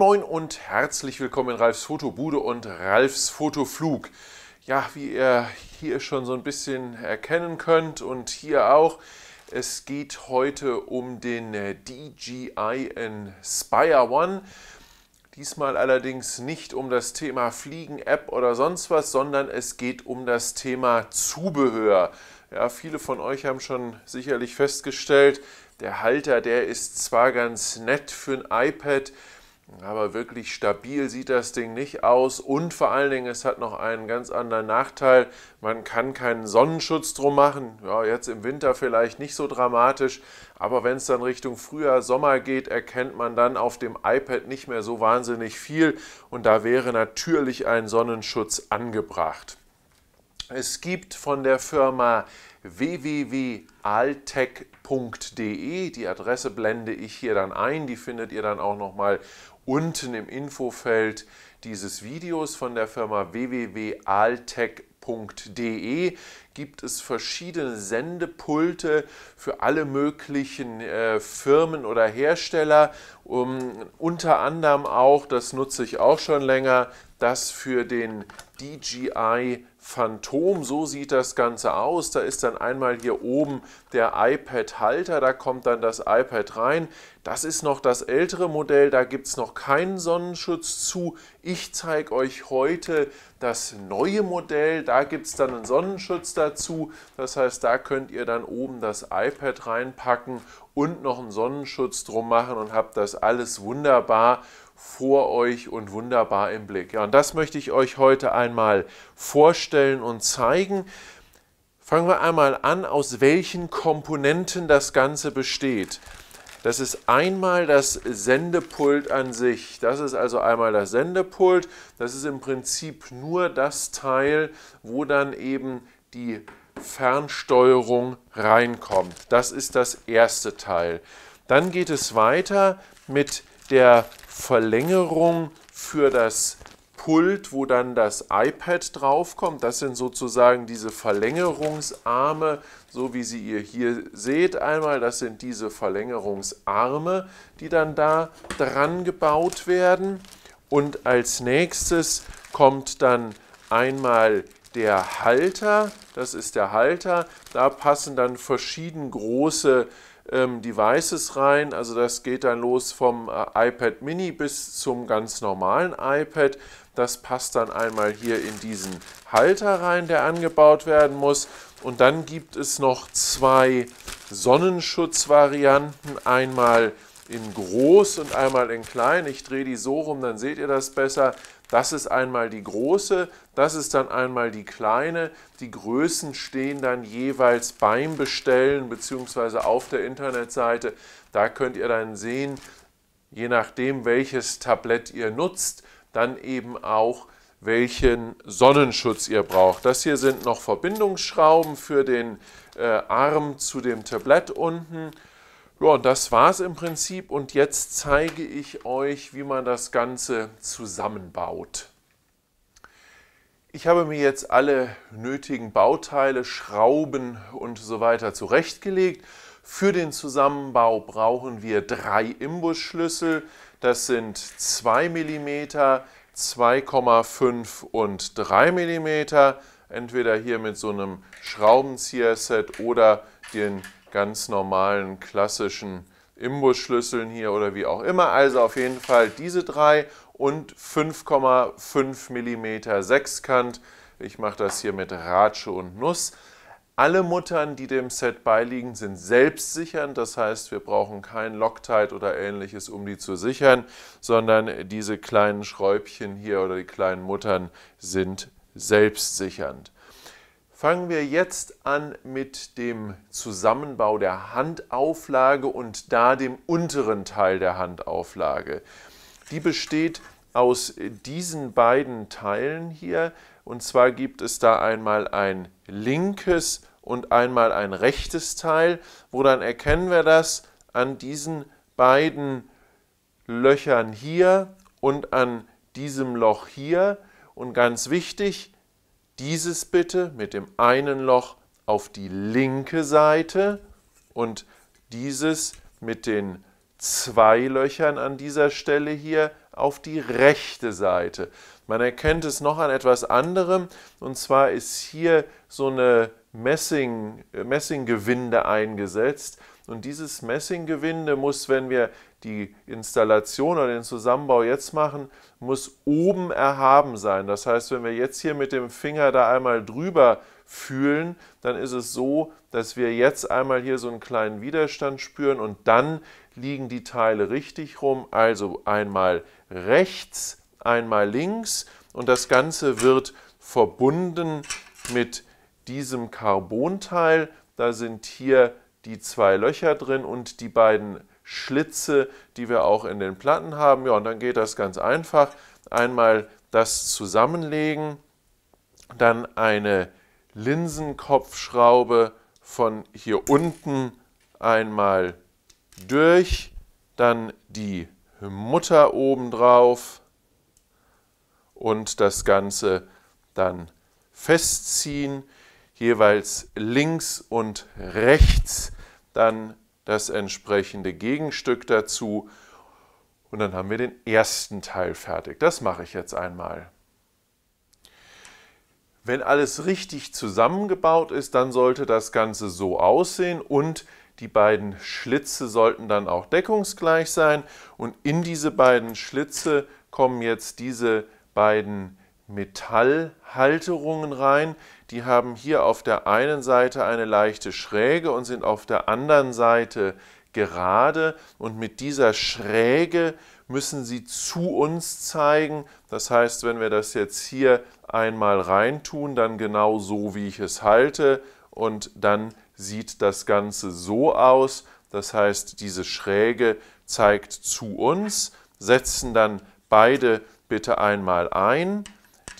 moin und herzlich willkommen in Ralfs Fotobude und Ralfs Fotoflug. Ja, wie ihr hier schon so ein bisschen erkennen könnt und hier auch, es geht heute um den äh, DJI Inspire One. Diesmal allerdings nicht um das Thema Fliegen-App oder sonst was, sondern es geht um das Thema Zubehör. Ja, viele von euch haben schon sicherlich festgestellt, der Halter, der ist zwar ganz nett für ein iPad, aber wirklich stabil sieht das Ding nicht aus und vor allen Dingen, es hat noch einen ganz anderen Nachteil. Man kann keinen Sonnenschutz drum machen. Ja, jetzt im Winter vielleicht nicht so dramatisch, aber wenn es dann Richtung Frühjahr, Sommer geht, erkennt man dann auf dem iPad nicht mehr so wahnsinnig viel und da wäre natürlich ein Sonnenschutz angebracht. Es gibt von der Firma www.altech.de. Die Adresse blende ich hier dann ein. Die findet ihr dann auch nochmal unten im Infofeld dieses Videos von der Firma www.altech.com e. gibt es verschiedene Sendepulte für alle möglichen äh, Firmen oder Hersteller. Um, unter anderem auch, das nutze ich auch schon länger, das für den DJI Phantom. So sieht das Ganze aus. Da ist dann einmal hier oben der iPad-Halter, da kommt dann das iPad rein. Das ist noch das ältere Modell, da gibt es noch keinen Sonnenschutz zu. Ich zeige euch heute das neue Modell, da gibt es dann einen Sonnenschutz dazu. Das heißt, da könnt ihr dann oben das iPad reinpacken und noch einen Sonnenschutz drum machen und habt das alles wunderbar vor euch und wunderbar im Blick. Ja, und das möchte ich euch heute einmal vorstellen und zeigen. Fangen wir einmal an, aus welchen Komponenten das Ganze besteht. Das ist einmal das Sendepult an sich. Das ist also einmal das Sendepult. Das ist im Prinzip nur das Teil, wo dann eben die Fernsteuerung reinkommt. Das ist das erste Teil. Dann geht es weiter mit der Verlängerung für das Pult, wo dann das iPad draufkommt. Das sind sozusagen diese Verlängerungsarme, so wie sie ihr hier seht einmal. Das sind diese Verlängerungsarme, die dann da dran gebaut werden. Und als nächstes kommt dann einmal der Halter. Das ist der Halter. Da passen dann verschieden große äh, ähm, Devices rein. Also das geht dann los vom äh, iPad Mini bis zum ganz normalen iPad. Das passt dann einmal hier in diesen Halter rein, der angebaut werden muss. Und dann gibt es noch zwei Sonnenschutzvarianten. Einmal in groß und einmal in klein. Ich drehe die so rum, dann seht ihr das besser. Das ist einmal die große, das ist dann einmal die kleine. Die Größen stehen dann jeweils beim Bestellen bzw. auf der Internetseite. Da könnt ihr dann sehen, je nachdem welches Tablett ihr nutzt, dann eben auch welchen Sonnenschutz ihr braucht. Das hier sind noch Verbindungsschrauben für den äh, Arm zu dem Tablett unten. Ja, das war es im Prinzip und jetzt zeige ich euch, wie man das Ganze zusammenbaut. Ich habe mir jetzt alle nötigen Bauteile, Schrauben und so weiter zurechtgelegt. Für den Zusammenbau brauchen wir drei Imbusschlüssel. Das sind 2 mm, 2,5 und 3 mm. Entweder hier mit so einem Schraubenzieher-Set oder den ganz normalen klassischen Imbusschlüsseln hier oder wie auch immer. Also auf jeden Fall diese drei und 5,5 mm Sechskant. Ich mache das hier mit Ratsche und Nuss. Alle Muttern, die dem Set beiliegen, sind selbstsichernd. Das heißt, wir brauchen kein Loctite oder ähnliches, um die zu sichern, sondern diese kleinen Schräubchen hier oder die kleinen Muttern sind selbstsichernd. Fangen wir jetzt an mit dem Zusammenbau der Handauflage und da dem unteren Teil der Handauflage. Die besteht aus diesen beiden Teilen hier. Und zwar gibt es da einmal ein linkes und einmal ein rechtes Teil. Woran erkennen wir das? An diesen beiden Löchern hier und an diesem Loch hier. Und ganz wichtig, dieses bitte mit dem einen Loch auf die linke Seite und dieses mit den zwei Löchern an dieser Stelle hier auf die rechte Seite. Man erkennt es noch an etwas anderem und zwar ist hier so eine Messing, äh, Messinggewinde eingesetzt und dieses Messinggewinde muss, wenn wir die Installation oder den Zusammenbau jetzt machen, muss oben erhaben sein. Das heißt, wenn wir jetzt hier mit dem Finger da einmal drüber fühlen, dann ist es so, dass wir jetzt einmal hier so einen kleinen Widerstand spüren und dann liegen die Teile richtig rum. Also einmal rechts, einmal links und das Ganze wird verbunden mit diesem Carbonteil. Da sind hier die zwei Löcher drin und die beiden Schlitze, die wir auch in den Platten haben. Ja, und dann geht das ganz einfach. Einmal das zusammenlegen, dann eine Linsenkopfschraube von hier unten einmal durch, dann die Mutter oben drauf und das Ganze dann festziehen, jeweils links und rechts, dann das entsprechende Gegenstück dazu und dann haben wir den ersten Teil fertig. Das mache ich jetzt einmal. Wenn alles richtig zusammengebaut ist, dann sollte das Ganze so aussehen und die beiden Schlitze sollten dann auch deckungsgleich sein und in diese beiden Schlitze kommen jetzt diese beiden Metallhalterungen rein. Die haben hier auf der einen Seite eine leichte Schräge und sind auf der anderen Seite gerade. Und mit dieser Schräge müssen sie zu uns zeigen. Das heißt, wenn wir das jetzt hier einmal reintun, dann genau so, wie ich es halte. Und dann sieht das Ganze so aus. Das heißt, diese Schräge zeigt zu uns, setzen dann beide bitte einmal ein.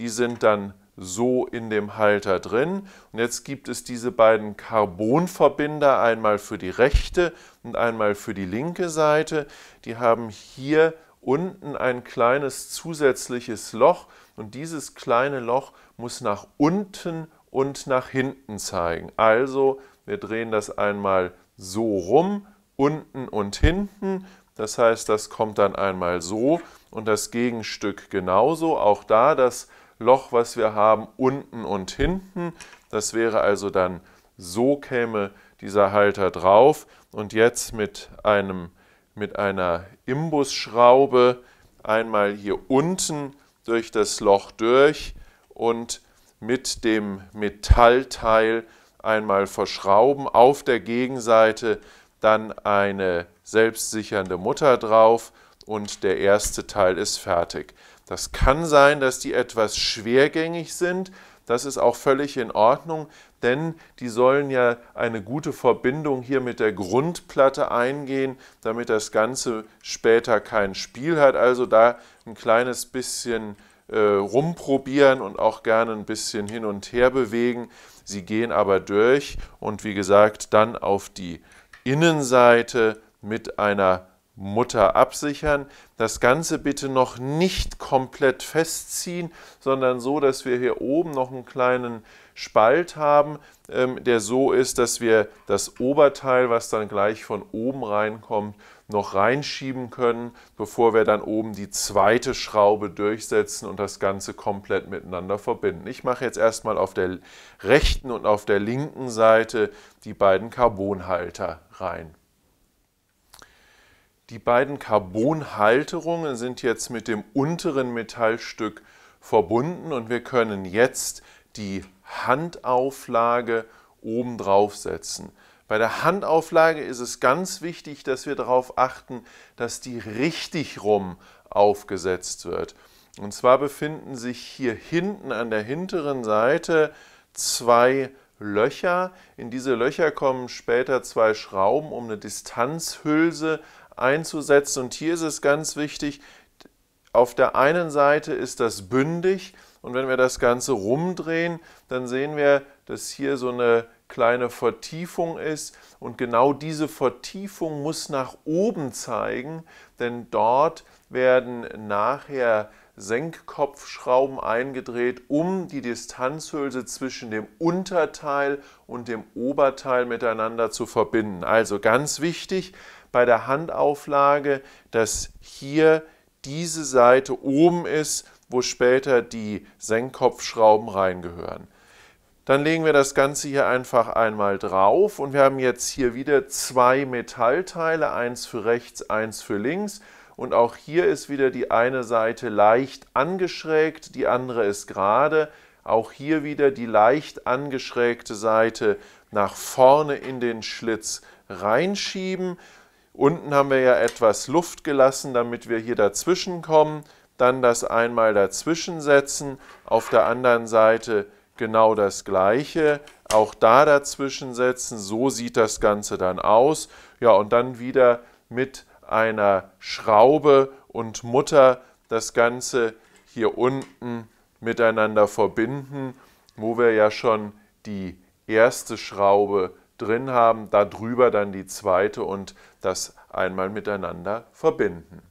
Die sind dann so in dem Halter drin. Und jetzt gibt es diese beiden Carbonverbinder, einmal für die rechte und einmal für die linke Seite. Die haben hier unten ein kleines zusätzliches Loch und dieses kleine Loch muss nach unten und nach hinten zeigen. Also wir drehen das einmal so rum, unten und hinten. Das heißt, das kommt dann einmal so und das Gegenstück genauso. Auch da das Loch, was wir haben, unten und hinten. Das wäre also dann so käme dieser Halter drauf und jetzt mit einem mit einer Imbusschraube einmal hier unten durch das Loch durch und mit dem Metallteil einmal verschrauben, auf der Gegenseite dann eine selbstsichernde Mutter drauf und der erste Teil ist fertig. Das kann sein, dass die etwas schwergängig sind. Das ist auch völlig in Ordnung, denn die sollen ja eine gute Verbindung hier mit der Grundplatte eingehen, damit das Ganze später kein Spiel hat. Also da ein kleines bisschen äh, rumprobieren und auch gerne ein bisschen hin und her bewegen. Sie gehen aber durch und wie gesagt dann auf die Innenseite mit einer Mutter absichern. Das Ganze bitte noch nicht komplett festziehen, sondern so, dass wir hier oben noch einen kleinen Spalt haben, ähm, der so ist, dass wir das Oberteil, was dann gleich von oben reinkommt, noch reinschieben können, bevor wir dann oben die zweite Schraube durchsetzen und das Ganze komplett miteinander verbinden. Ich mache jetzt erstmal auf der rechten und auf der linken Seite die beiden Carbonhalter rein. Die beiden Carbonhalterungen sind jetzt mit dem unteren Metallstück verbunden und wir können jetzt die Handauflage oben drauf setzen. Bei der Handauflage ist es ganz wichtig, dass wir darauf achten, dass die richtig rum aufgesetzt wird. Und zwar befinden sich hier hinten an der hinteren Seite zwei Löcher. In diese Löcher kommen später zwei Schrauben, um eine Distanzhülse einzusetzen. Und hier ist es ganz wichtig, auf der einen Seite ist das bündig und wenn wir das Ganze rumdrehen, dann sehen wir, dass hier so eine kleine Vertiefung ist und genau diese Vertiefung muss nach oben zeigen, denn dort werden nachher Senkkopfschrauben eingedreht, um die Distanzhülse zwischen dem Unterteil und dem Oberteil miteinander zu verbinden. Also ganz wichtig, bei der Handauflage, dass hier diese Seite oben ist, wo später die Senkkopfschrauben reingehören. Dann legen wir das Ganze hier einfach einmal drauf und wir haben jetzt hier wieder zwei Metallteile, eins für rechts, eins für links. Und auch hier ist wieder die eine Seite leicht angeschrägt, die andere ist gerade. Auch hier wieder die leicht angeschrägte Seite nach vorne in den Schlitz reinschieben Unten haben wir ja etwas Luft gelassen, damit wir hier dazwischen kommen. Dann das einmal dazwischen setzen. Auf der anderen Seite genau das gleiche. Auch da dazwischen setzen. So sieht das Ganze dann aus. Ja, und dann wieder mit einer Schraube und Mutter das Ganze hier unten miteinander verbinden, wo wir ja schon die erste Schraube drin haben, darüber dann die zweite und das einmal miteinander verbinden.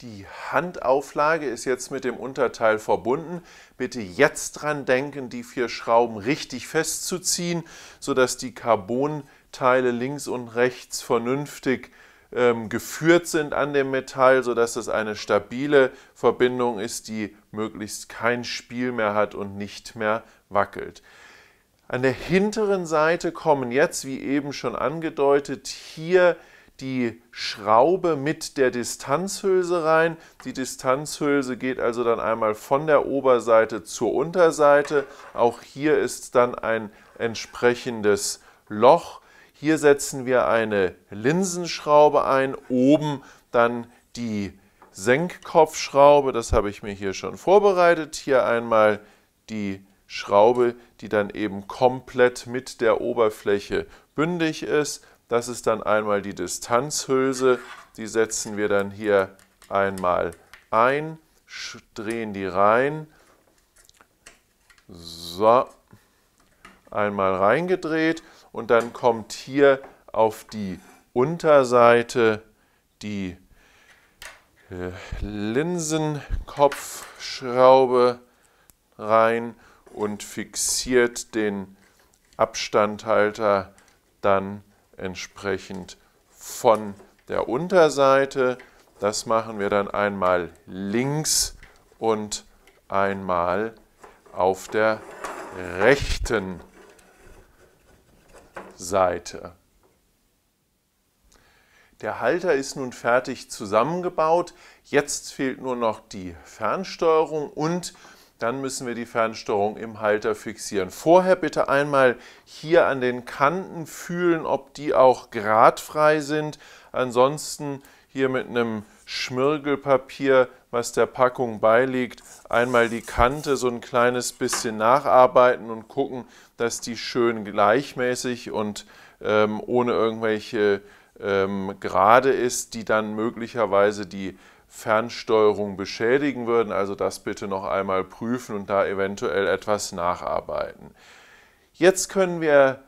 Die Handauflage ist jetzt mit dem Unterteil verbunden. Bitte jetzt dran denken, die vier Schrauben richtig festzuziehen, sodass die Carbonteile links und rechts vernünftig ähm, geführt sind an dem Metall, sodass es eine stabile Verbindung ist, die möglichst kein Spiel mehr hat und nicht mehr wackelt. An der hinteren Seite kommen jetzt, wie eben schon angedeutet, hier die Schraube mit der Distanzhülse rein. Die Distanzhülse geht also dann einmal von der Oberseite zur Unterseite. Auch hier ist dann ein entsprechendes Loch. Hier setzen wir eine Linsenschraube ein, oben dann die Senkkopfschraube, das habe ich mir hier schon vorbereitet. Hier einmal die Schraube, die dann eben komplett mit der Oberfläche bündig ist. Das ist dann einmal die Distanzhülse, die setzen wir dann hier einmal ein, drehen die rein, so, einmal reingedreht und dann kommt hier auf die Unterseite die äh, Linsenkopfschraube rein und fixiert den Abstandhalter dann entsprechend von der Unterseite. Das machen wir dann einmal links und einmal auf der rechten Seite. Der Halter ist nun fertig zusammengebaut. Jetzt fehlt nur noch die Fernsteuerung und dann müssen wir die Fernsteuerung im Halter fixieren. Vorher bitte einmal hier an den Kanten fühlen, ob die auch gradfrei sind. Ansonsten hier mit einem Schmirgelpapier, was der Packung beiliegt, einmal die Kante so ein kleines bisschen nacharbeiten und gucken, dass die schön gleichmäßig und ähm, ohne irgendwelche ähm, gerade ist, die dann möglicherweise die Fernsteuerung beschädigen würden. Also das bitte noch einmal prüfen und da eventuell etwas nacharbeiten. Jetzt können wir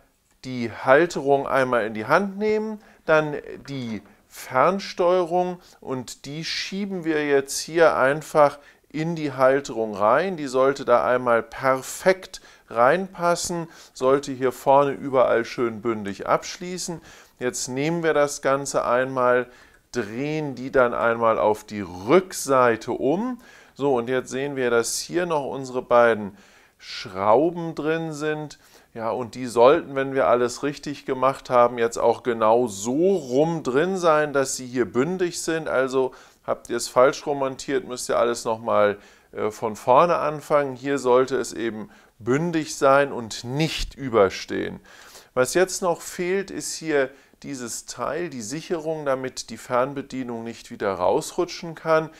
die Halterung einmal in die Hand nehmen, dann die Fernsteuerung und die schieben wir jetzt hier einfach in die Halterung rein. Die sollte da einmal perfekt reinpassen, sollte hier vorne überall schön bündig abschließen. Jetzt nehmen wir das Ganze einmal, drehen die dann einmal auf die Rückseite um. So, und jetzt sehen wir, dass hier noch unsere beiden Schrauben drin sind. Ja, und die sollten, wenn wir alles richtig gemacht haben, jetzt auch genau so rum drin sein, dass sie hier bündig sind. Also habt ihr es falsch romantiert, müsst ihr alles nochmal äh, von vorne anfangen. Hier sollte es eben bündig sein und nicht überstehen. Was jetzt noch fehlt, ist hier dieses Teil, die Sicherung, damit die Fernbedienung nicht wieder rausrutschen kann,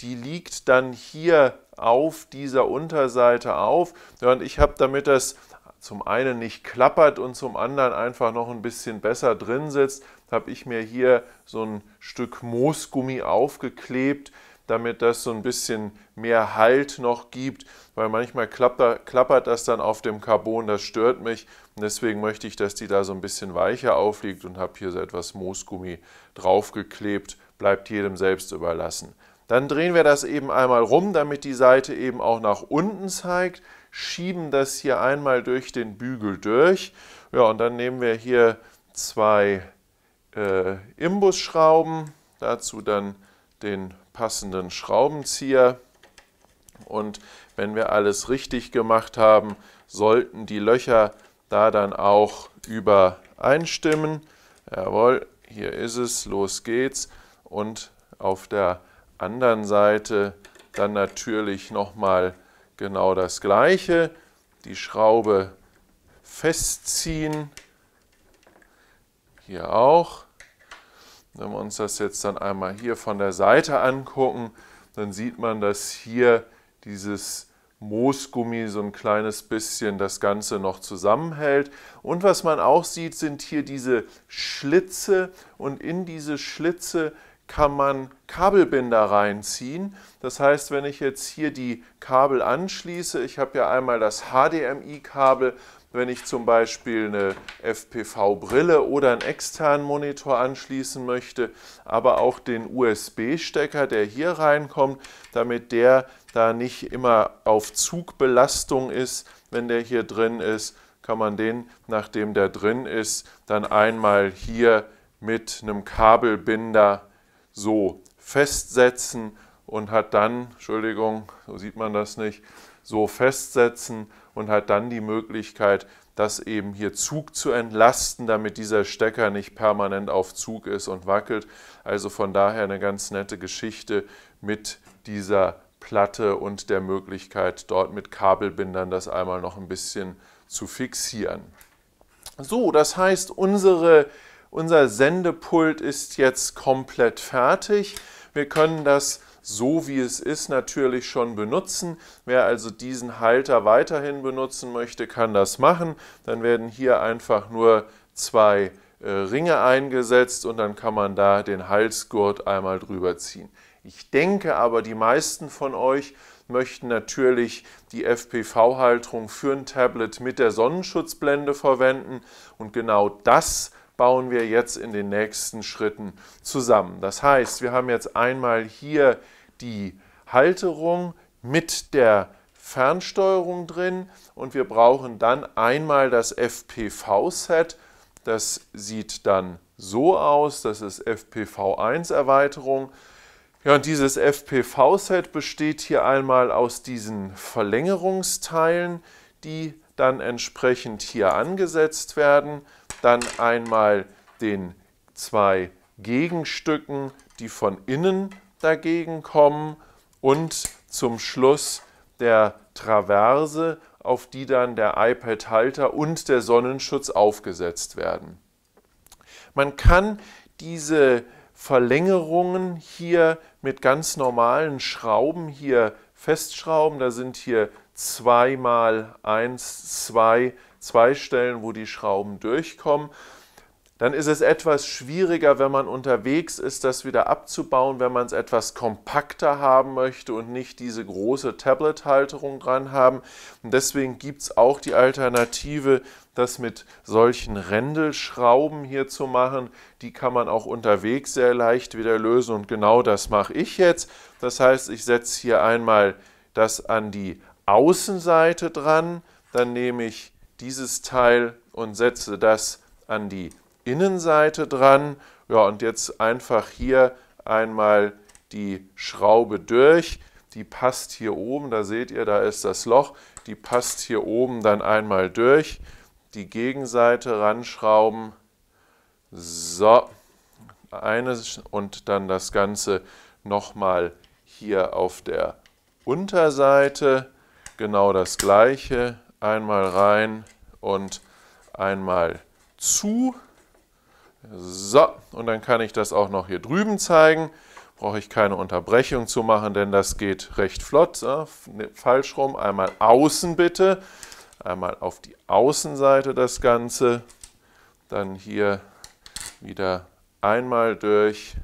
die liegt dann hier auf dieser Unterseite auf. Und ich habe, damit das zum einen nicht klappert und zum anderen einfach noch ein bisschen besser drin sitzt, habe ich mir hier so ein Stück Moosgummi aufgeklebt, damit das so ein bisschen mehr Halt noch gibt, weil manchmal klappert das dann auf dem Carbon, das stört mich. Und deswegen möchte ich, dass die da so ein bisschen weicher aufliegt und habe hier so etwas Moosgummi draufgeklebt, bleibt jedem selbst überlassen. Dann drehen wir das eben einmal rum, damit die Seite eben auch nach unten zeigt, schieben das hier einmal durch den Bügel durch. Ja, und dann nehmen wir hier zwei äh, Imbusschrauben, dazu dann den passenden Schraubenzieher. Und wenn wir alles richtig gemacht haben, sollten die Löcher da dann auch übereinstimmen. Jawohl, hier ist es, los geht's. Und auf der anderen Seite dann natürlich nochmal genau das gleiche. Die Schraube festziehen, hier auch wenn wir uns das jetzt dann einmal hier von der Seite angucken, dann sieht man, dass hier dieses Moosgummi so ein kleines bisschen das Ganze noch zusammenhält. Und was man auch sieht, sind hier diese Schlitze und in diese Schlitze kann man Kabelbinder reinziehen. Das heißt, wenn ich jetzt hier die Kabel anschließe, ich habe ja einmal das HDMI-Kabel wenn ich zum Beispiel eine FPV-Brille oder einen externen Monitor anschließen möchte, aber auch den USB-Stecker, der hier reinkommt, damit der da nicht immer auf Zugbelastung ist, wenn der hier drin ist, kann man den, nachdem der drin ist, dann einmal hier mit einem Kabelbinder so festsetzen und hat dann, Entschuldigung, so sieht man das nicht, so festsetzen und hat dann die Möglichkeit, das eben hier Zug zu entlasten, damit dieser Stecker nicht permanent auf Zug ist und wackelt. Also von daher eine ganz nette Geschichte mit dieser Platte und der Möglichkeit, dort mit Kabelbindern das einmal noch ein bisschen zu fixieren. So, das heißt, unsere, unser Sendepult ist jetzt komplett fertig. Wir können das so wie es ist natürlich schon benutzen. Wer also diesen Halter weiterhin benutzen möchte, kann das machen. Dann werden hier einfach nur zwei äh, Ringe eingesetzt und dann kann man da den Halsgurt einmal drüber ziehen. Ich denke aber, die meisten von euch möchten natürlich die FPV-Halterung für ein Tablet mit der Sonnenschutzblende verwenden und genau das bauen wir jetzt in den nächsten Schritten zusammen. Das heißt, wir haben jetzt einmal hier die Halterung mit der Fernsteuerung drin und wir brauchen dann einmal das FPV-Set. Das sieht dann so aus, das ist FPV1-Erweiterung. Ja, und dieses FPV-Set besteht hier einmal aus diesen Verlängerungsteilen, die dann entsprechend hier angesetzt werden dann einmal den zwei Gegenstücken, die von innen dagegen kommen und zum Schluss der Traverse, auf die dann der iPad-Halter und der Sonnenschutz aufgesetzt werden. Man kann diese Verlängerungen hier mit ganz normalen Schrauben hier festschrauben. Da sind hier 2 mal 1, 2 zwei Stellen, wo die Schrauben durchkommen. Dann ist es etwas schwieriger, wenn man unterwegs ist, das wieder abzubauen, wenn man es etwas kompakter haben möchte und nicht diese große Tablet-Halterung dran haben. Und deswegen gibt es auch die Alternative, das mit solchen Rändelschrauben hier zu machen. Die kann man auch unterwegs sehr leicht wieder lösen und genau das mache ich jetzt. Das heißt, ich setze hier einmal das an die Außenseite dran, dann nehme ich dieses Teil und setze das an die Innenseite dran. Ja, und jetzt einfach hier einmal die Schraube durch. Die passt hier oben, da seht ihr, da ist das Loch. Die passt hier oben dann einmal durch. Die Gegenseite ranschrauben. So, eines und dann das Ganze nochmal hier auf der Unterseite. Genau das gleiche einmal rein und einmal zu. So, und dann kann ich das auch noch hier drüben zeigen. Brauche ich keine Unterbrechung zu machen, denn das geht recht flott. Ne, falsch rum, einmal außen bitte. Einmal auf die Außenseite das Ganze. Dann hier wieder einmal durch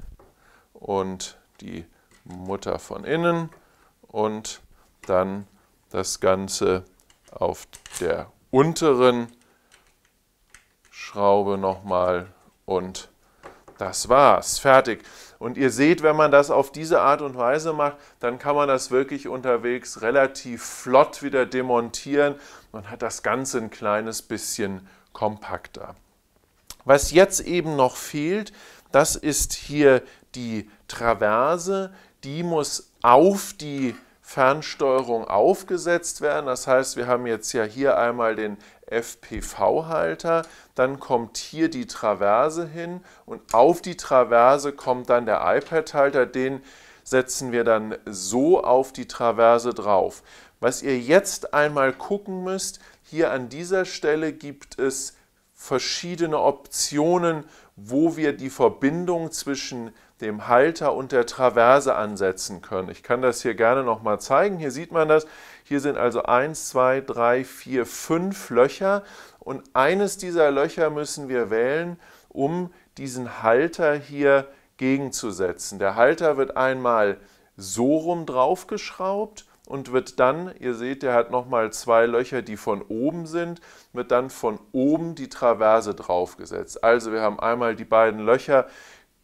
und die Mutter von innen und dann das Ganze auf der unteren Schraube nochmal und das war's, fertig. Und ihr seht, wenn man das auf diese Art und Weise macht, dann kann man das wirklich unterwegs relativ flott wieder demontieren. Man hat das Ganze ein kleines bisschen kompakter. Was jetzt eben noch fehlt, das ist hier die Traverse. Die muss auf die Fernsteuerung aufgesetzt werden. Das heißt, wir haben jetzt ja hier einmal den FPV-Halter, dann kommt hier die Traverse hin und auf die Traverse kommt dann der iPad-Halter, den setzen wir dann so auf die Traverse drauf. Was ihr jetzt einmal gucken müsst, hier an dieser Stelle gibt es verschiedene Optionen, wo wir die Verbindung zwischen dem Halter und der Traverse ansetzen können. Ich kann das hier gerne nochmal zeigen. Hier sieht man das. Hier sind also 1, 2, 3, 4, 5 Löcher und eines dieser Löcher müssen wir wählen, um diesen Halter hier gegenzusetzen. Der Halter wird einmal so rum draufgeschraubt und wird dann, ihr seht, der hat nochmal zwei Löcher, die von oben sind, wird dann von oben die Traverse draufgesetzt. Also wir haben einmal die beiden Löcher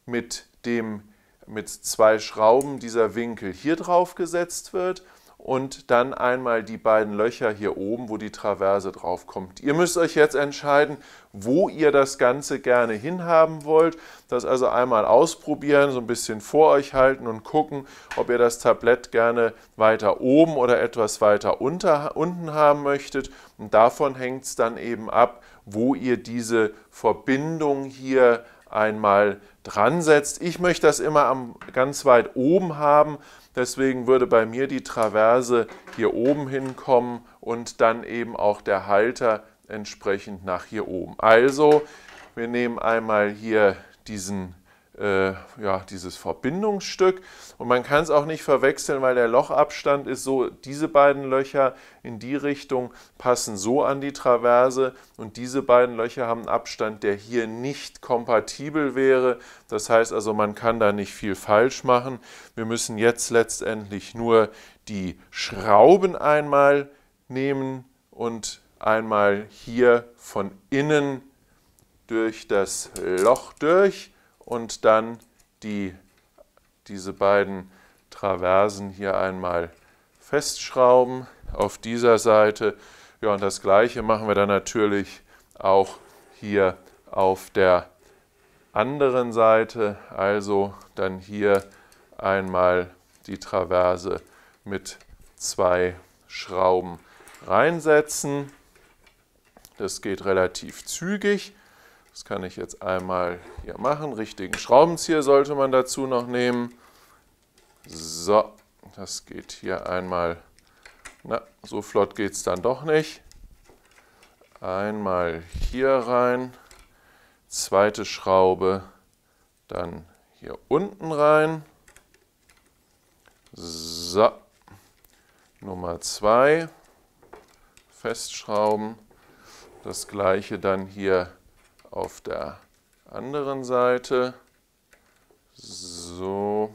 mit dem mit zwei Schrauben dieser Winkel hier drauf gesetzt wird und dann einmal die beiden Löcher hier oben, wo die Traverse drauf kommt. Ihr müsst euch jetzt entscheiden, wo ihr das Ganze gerne hinhaben wollt. Das also einmal ausprobieren, so ein bisschen vor euch halten und gucken, ob ihr das Tablett gerne weiter oben oder etwas weiter unter, unten haben möchtet. Und davon hängt es dann eben ab, wo ihr diese Verbindung hier einmal dran setzt. Ich möchte das immer am, ganz weit oben haben, deswegen würde bei mir die Traverse hier oben hinkommen und dann eben auch der Halter entsprechend nach hier oben. Also wir nehmen einmal hier diesen äh, ja, dieses Verbindungsstück. Und man kann es auch nicht verwechseln, weil der Lochabstand ist so, diese beiden Löcher in die Richtung passen so an die Traverse und diese beiden Löcher haben einen Abstand, der hier nicht kompatibel wäre. Das heißt also, man kann da nicht viel falsch machen. Wir müssen jetzt letztendlich nur die Schrauben einmal nehmen und einmal hier von innen durch das Loch durch und dann die, diese beiden Traversen hier einmal festschrauben auf dieser Seite. Ja, und das gleiche machen wir dann natürlich auch hier auf der anderen Seite. Also dann hier einmal die Traverse mit zwei Schrauben reinsetzen. Das geht relativ zügig. Das kann ich jetzt einmal hier machen. Richtigen Schraubenzieher sollte man dazu noch nehmen. So, das geht hier einmal. Na, so flott geht es dann doch nicht. Einmal hier rein, zweite Schraube, dann hier unten rein. So, Nummer 2, festschrauben. Das gleiche dann hier auf der anderen Seite. So,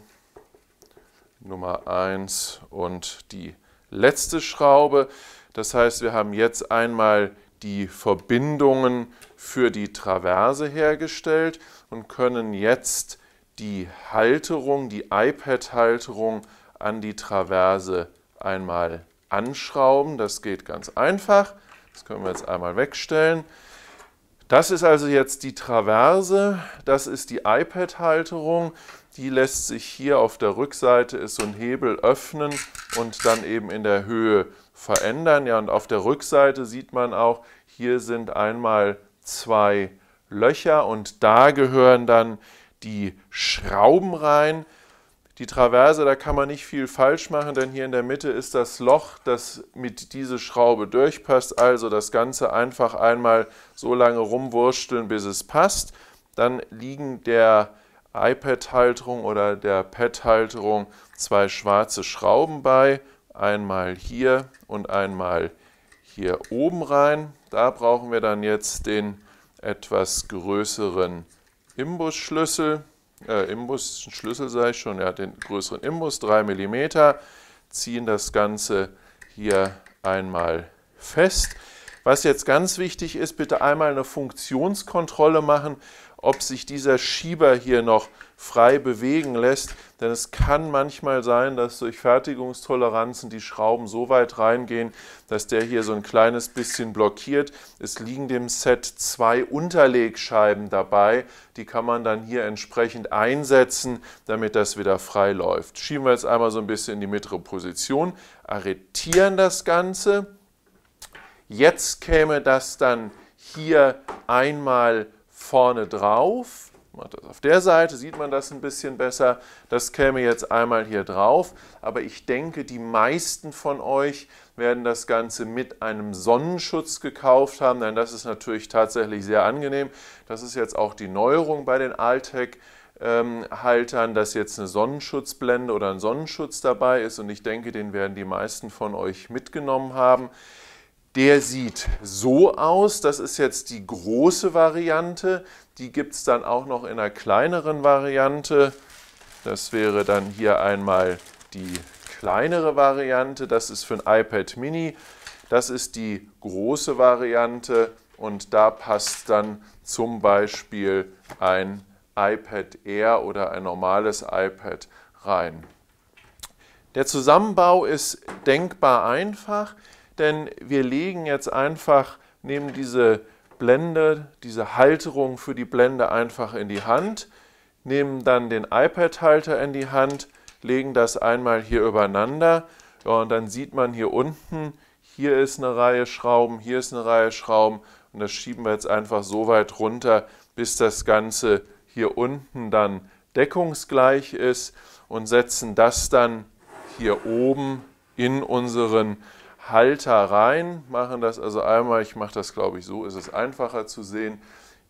Nummer 1 und die letzte Schraube. Das heißt, wir haben jetzt einmal die Verbindungen für die Traverse hergestellt und können jetzt die Halterung, die iPad-Halterung an die Traverse einmal anschrauben. Das geht ganz einfach. Das können wir jetzt einmal wegstellen. Das ist also jetzt die Traverse, das ist die iPad-Halterung. Die lässt sich hier auf der Rückseite, ist so ein Hebel öffnen und dann eben in der Höhe verändern. Ja, und auf der Rückseite sieht man auch, hier sind einmal zwei Löcher und da gehören dann die Schrauben rein. Die Traverse, da kann man nicht viel falsch machen, denn hier in der Mitte ist das Loch, das mit dieser Schraube durchpasst. Also das Ganze einfach einmal so lange rumwursteln, bis es passt. Dann liegen der iPad-Halterung oder der Pad-Halterung zwei schwarze Schrauben bei. Einmal hier und einmal hier oben rein. Da brauchen wir dann jetzt den etwas größeren Imbusschlüssel äh, Imbus, Schlüssel sei ich schon, ja, den größeren Imbus, 3 mm, ziehen das Ganze hier einmal fest. Was jetzt ganz wichtig ist, bitte einmal eine Funktionskontrolle machen, ob sich dieser Schieber hier noch frei bewegen lässt. Denn es kann manchmal sein, dass durch Fertigungstoleranzen die Schrauben so weit reingehen, dass der hier so ein kleines bisschen blockiert. Es liegen dem Set zwei Unterlegscheiben dabei. Die kann man dann hier entsprechend einsetzen, damit das wieder frei läuft. Schieben wir jetzt einmal so ein bisschen in die mittlere Position, arretieren das Ganze. Jetzt käme das dann hier einmal vorne drauf. Auf der Seite sieht man das ein bisschen besser. Das käme jetzt einmal hier drauf. Aber ich denke, die meisten von euch werden das Ganze mit einem Sonnenschutz gekauft haben, denn das ist natürlich tatsächlich sehr angenehm. Das ist jetzt auch die Neuerung bei den Altec. Ähm, Haltern, dass jetzt eine Sonnenschutzblende oder ein Sonnenschutz dabei ist und ich denke, den werden die meisten von euch mitgenommen haben. Der sieht so aus, das ist jetzt die große Variante, die gibt es dann auch noch in einer kleineren Variante. Das wäre dann hier einmal die kleinere Variante, das ist für ein iPad Mini, das ist die große Variante und da passt dann zum Beispiel ein iPad Air oder ein normales iPad rein. Der Zusammenbau ist denkbar einfach denn wir legen jetzt einfach, nehmen diese Blende, diese Halterung für die Blende einfach in die Hand, nehmen dann den iPad-Halter in die Hand, legen das einmal hier übereinander ja, und dann sieht man hier unten, hier ist eine Reihe Schrauben, hier ist eine Reihe Schrauben und das schieben wir jetzt einfach so weit runter, bis das Ganze hier unten dann deckungsgleich ist und setzen das dann hier oben in unseren Halter rein, machen das also einmal, ich mache das glaube ich so, ist es einfacher zu sehen,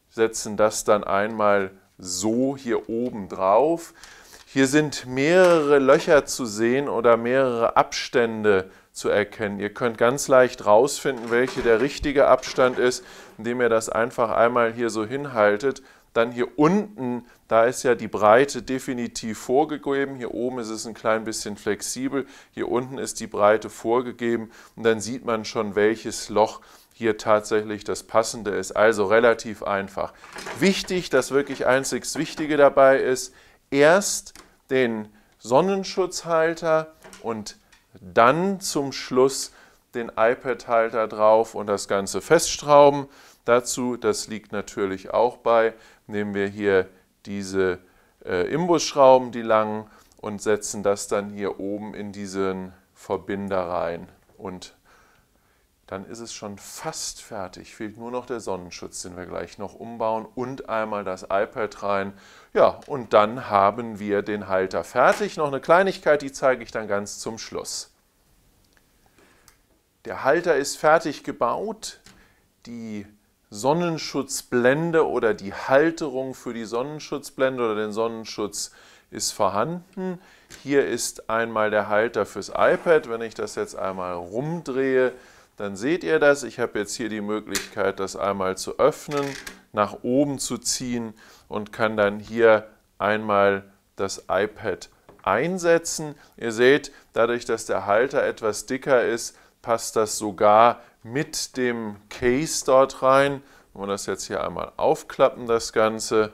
setzen das dann einmal so hier oben drauf. Hier sind mehrere Löcher zu sehen oder mehrere Abstände zu erkennen. Ihr könnt ganz leicht rausfinden, welche der richtige Abstand ist, indem ihr das einfach einmal hier so hinhaltet dann hier unten, da ist ja die Breite definitiv vorgegeben. Hier oben ist es ein klein bisschen flexibel. Hier unten ist die Breite vorgegeben und dann sieht man schon, welches Loch hier tatsächlich das Passende ist. Also relativ einfach. Wichtig, das wirklich einzig Wichtige dabei ist, erst den Sonnenschutzhalter und dann zum Schluss den iPad-Halter drauf und das Ganze festschrauben. Dazu, das liegt natürlich auch bei, nehmen wir hier diese äh, Imbusschrauben, die langen, und setzen das dann hier oben in diesen Verbinder rein. Und dann ist es schon fast fertig. Fehlt nur noch der Sonnenschutz, den wir gleich noch umbauen und einmal das iPad rein. Ja, und dann haben wir den Halter fertig. Noch eine Kleinigkeit, die zeige ich dann ganz zum Schluss. Der Halter ist fertig gebaut. Die Sonnenschutzblende oder die Halterung für die Sonnenschutzblende oder den Sonnenschutz ist vorhanden. Hier ist einmal der Halter fürs iPad. Wenn ich das jetzt einmal rumdrehe, dann seht ihr das. Ich habe jetzt hier die Möglichkeit, das einmal zu öffnen, nach oben zu ziehen und kann dann hier einmal das iPad einsetzen. Ihr seht, dadurch, dass der Halter etwas dicker ist, passt das sogar mit dem Case dort rein. Wenn wir das jetzt hier einmal aufklappen, das Ganze.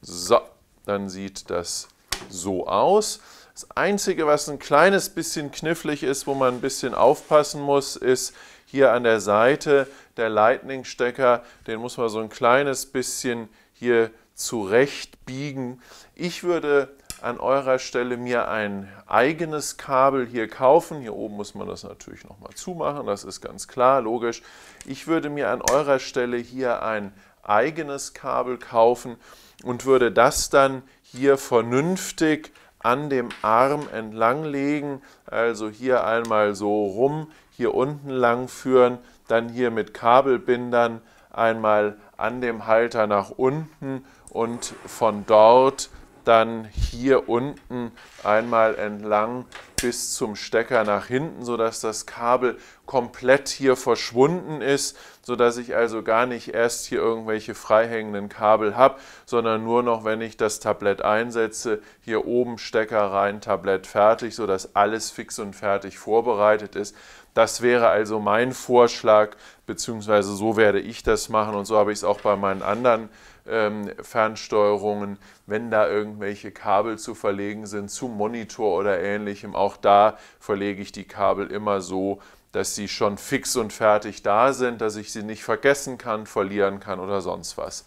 So, dann sieht das so aus. Das Einzige, was ein kleines bisschen knifflig ist, wo man ein bisschen aufpassen muss, ist hier an der Seite der Lightning-Stecker. Den muss man so ein kleines bisschen hier zurecht biegen. Ich würde an eurer Stelle mir ein eigenes Kabel hier kaufen. Hier oben muss man das natürlich nochmal zumachen, das ist ganz klar, logisch. Ich würde mir an eurer Stelle hier ein eigenes Kabel kaufen und würde das dann hier vernünftig an dem Arm entlang legen, also hier einmal so rum, hier unten lang führen, dann hier mit Kabelbindern einmal an dem Halter nach unten und von dort dann hier unten einmal entlang bis zum Stecker nach hinten, sodass das Kabel komplett hier verschwunden ist, sodass ich also gar nicht erst hier irgendwelche freihängenden Kabel habe, sondern nur noch, wenn ich das Tablett einsetze, hier oben Stecker rein, Tablett fertig, sodass alles fix und fertig vorbereitet ist. Das wäre also mein Vorschlag, beziehungsweise so werde ich das machen und so habe ich es auch bei meinen anderen ähm, Fernsteuerungen, wenn da irgendwelche Kabel zu verlegen sind zum Monitor oder ähnlichem. Auch da verlege ich die Kabel immer so, dass sie schon fix und fertig da sind, dass ich sie nicht vergessen kann, verlieren kann oder sonst was.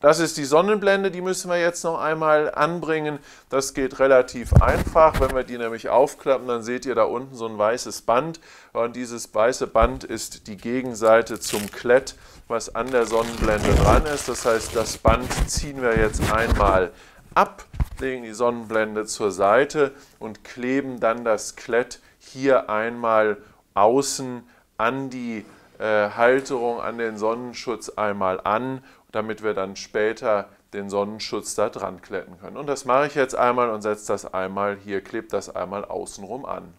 Das ist die Sonnenblende, die müssen wir jetzt noch einmal anbringen. Das geht relativ einfach. Wenn wir die nämlich aufklappen, dann seht ihr da unten so ein weißes Band. Und dieses weiße Band ist die Gegenseite zum Klett was an der Sonnenblende dran ist. Das heißt, das Band ziehen wir jetzt einmal ab, legen die Sonnenblende zur Seite und kleben dann das Klett hier einmal außen an die äh, Halterung, an den Sonnenschutz einmal an, damit wir dann später den Sonnenschutz da dran kletten können. Und das mache ich jetzt einmal und setze das einmal hier, klebt das einmal außenrum an.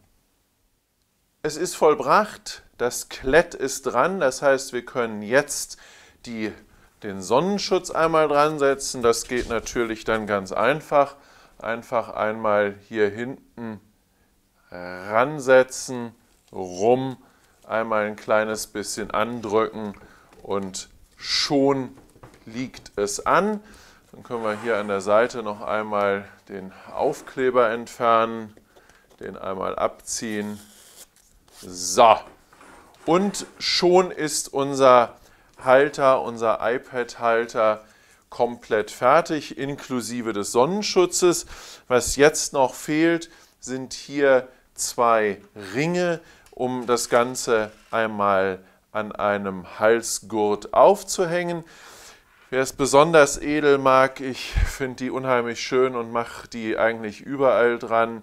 Es ist vollbracht. Das Klett ist dran, das heißt, wir können jetzt die, den Sonnenschutz einmal dran setzen. Das geht natürlich dann ganz einfach. Einfach einmal hier hinten äh, ransetzen, rum, einmal ein kleines bisschen andrücken und schon liegt es an. Dann können wir hier an der Seite noch einmal den Aufkleber entfernen, den einmal abziehen. So, und schon ist unser Halter, unser iPad-Halter komplett fertig, inklusive des Sonnenschutzes. Was jetzt noch fehlt, sind hier zwei Ringe, um das Ganze einmal an einem Halsgurt aufzuhängen. Wer es besonders edel mag, ich finde die unheimlich schön und mache die eigentlich überall dran.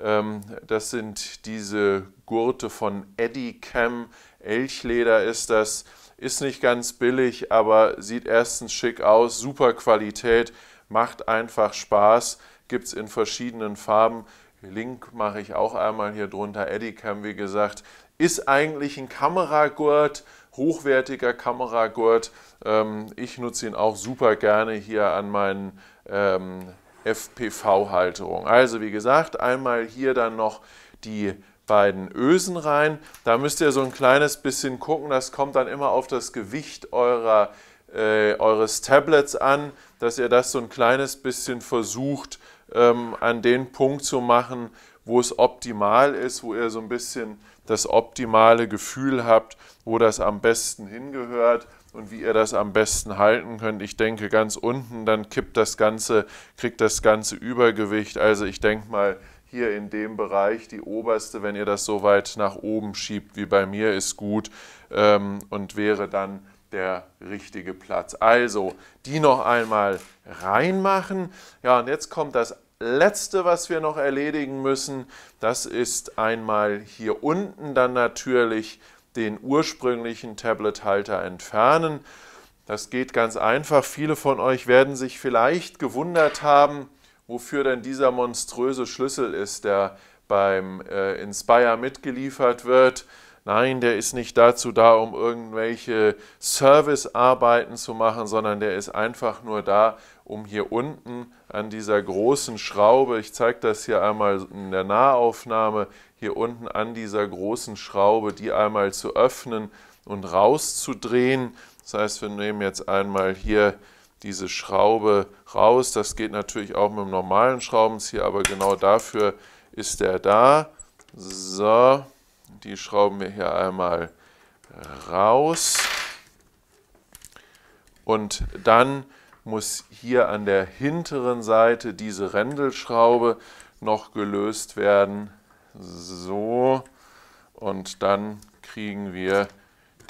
Ähm, das sind diese Gurte von Eddie Cam Elchleder ist das. Ist nicht ganz billig, aber sieht erstens schick aus, super Qualität, macht einfach Spaß, gibt es in verschiedenen Farben. Link mache ich auch einmal hier drunter. Edicam, wie gesagt, ist eigentlich ein Kameragurt, hochwertiger Kameragurt. Ähm, ich nutze ihn auch super gerne hier an meinen ähm, FPV-Halterungen. Also wie gesagt, einmal hier dann noch die beiden Ösen rein. Da müsst ihr so ein kleines bisschen gucken, das kommt dann immer auf das Gewicht eurer, äh, eures Tablets an, dass ihr das so ein kleines bisschen versucht ähm, an den Punkt zu machen, wo es optimal ist, wo ihr so ein bisschen das optimale Gefühl habt, wo das am besten hingehört und wie ihr das am besten halten könnt. Ich denke ganz unten, dann kippt das Ganze, kriegt das Ganze Übergewicht. Also ich denke mal, hier in dem Bereich, die oberste, wenn ihr das so weit nach oben schiebt wie bei mir, ist gut ähm, und wäre dann der richtige Platz. Also die noch einmal reinmachen. Ja, und jetzt kommt das letzte, was wir noch erledigen müssen. Das ist einmal hier unten dann natürlich den ursprünglichen Tablet-Halter entfernen. Das geht ganz einfach. Viele von euch werden sich vielleicht gewundert haben, wofür denn dieser monströse Schlüssel ist, der beim äh, Inspire mitgeliefert wird. Nein, der ist nicht dazu da, um irgendwelche Servicearbeiten zu machen, sondern der ist einfach nur da, um hier unten an dieser großen Schraube, ich zeige das hier einmal in der Nahaufnahme, hier unten an dieser großen Schraube, die einmal zu öffnen und rauszudrehen. Das heißt, wir nehmen jetzt einmal hier diese Schraube raus. Das geht natürlich auch mit dem normalen Schraubenzieher, aber genau dafür ist der da. So, die schrauben wir hier einmal raus. Und dann muss hier an der hinteren Seite diese Rändelschraube noch gelöst werden. So, und dann kriegen wir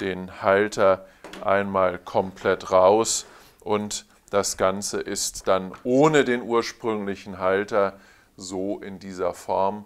den Halter einmal komplett raus und das Ganze ist dann ohne den ursprünglichen Halter so in dieser Form.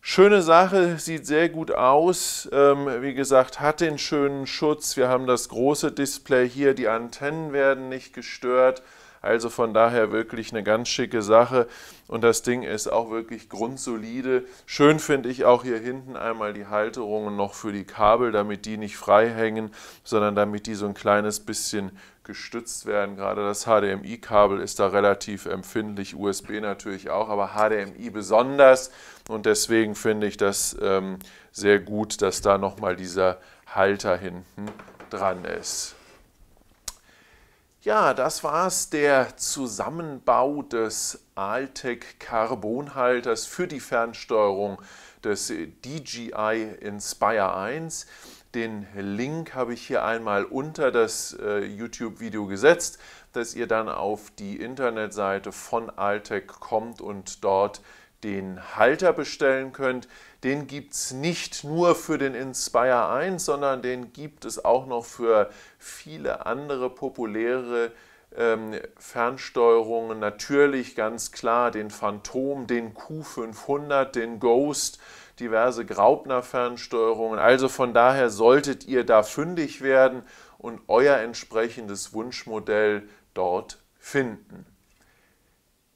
Schöne Sache, sieht sehr gut aus. Ähm, wie gesagt, hat den schönen Schutz. Wir haben das große Display hier, die Antennen werden nicht gestört. Also von daher wirklich eine ganz schicke Sache. Und das Ding ist auch wirklich grundsolide. Schön finde ich auch hier hinten einmal die Halterungen noch für die Kabel, damit die nicht frei hängen, sondern damit die so ein kleines bisschen gestützt werden. Gerade das HDMI-Kabel ist da relativ empfindlich, USB natürlich auch, aber HDMI besonders. Und deswegen finde ich das ähm, sehr gut, dass da nochmal dieser Halter hinten dran ist. Ja, das war's, der Zusammenbau des Altec Carbonhalters für die Fernsteuerung des DJI Inspire 1. Den Link habe ich hier einmal unter das äh, YouTube-Video gesetzt, dass ihr dann auf die Internetseite von Altec kommt und dort den Halter bestellen könnt. Den gibt es nicht nur für den Inspire 1, sondern den gibt es auch noch für viele andere populäre ähm, Fernsteuerungen. Natürlich ganz klar den Phantom, den Q500, den Ghost diverse Graupner-Fernsteuerungen. Also von daher solltet ihr da fündig werden und euer entsprechendes Wunschmodell dort finden.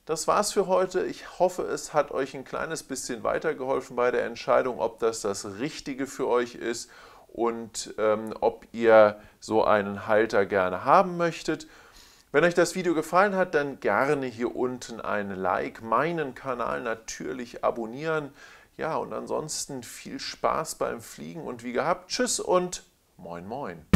Das war's für heute. Ich hoffe, es hat euch ein kleines bisschen weitergeholfen bei der Entscheidung, ob das das Richtige für euch ist und ähm, ob ihr so einen Halter gerne haben möchtet. Wenn euch das Video gefallen hat, dann gerne hier unten ein Like, meinen Kanal natürlich abonnieren. Ja, und ansonsten viel Spaß beim Fliegen und wie gehabt, tschüss und moin moin.